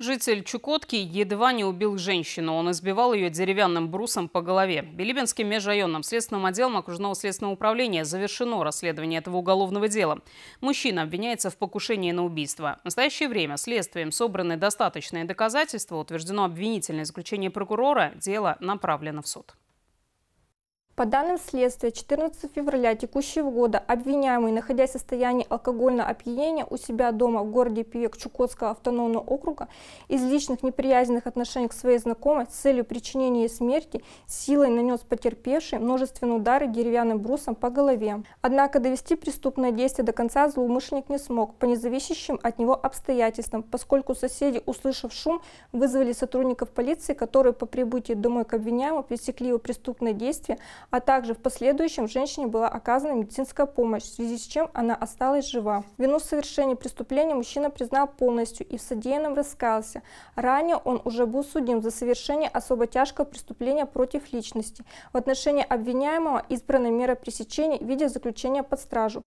Житель Чукотки едва не убил женщину. Он избивал ее деревянным брусом по голове. Билибинским межрайонным следственным отделом окружного следственного управления завершено расследование этого уголовного дела. Мужчина обвиняется в покушении на убийство. В настоящее время следствием собраны достаточные доказательства, утверждено обвинительное заключение прокурора, дело направлено в суд. По данным следствия, 14 февраля текущего года обвиняемый, находясь в состоянии алкогольного опьянения у себя дома в городе Пиек Чукотского автономного округа, из личных неприязненных отношений к своей знакомой с целью причинения ей смерти силой нанес потерпевший множественные удары деревянным брусом по голове. Однако довести преступное действие до конца злоумышленник не смог по независящим от него обстоятельствам, поскольку соседи, услышав шум, вызвали сотрудников полиции, которые по прибытии домой к обвиняемому пресекли его преступное действие, а также в последующем женщине была оказана медицинская помощь, в связи с чем она осталась жива. Вину совершения преступления мужчина признал полностью и в содеянном раскаялся. Ранее он уже был судим за совершение особо тяжкого преступления против личности. В отношении обвиняемого избрана мера пресечения в виде заключения под стражу.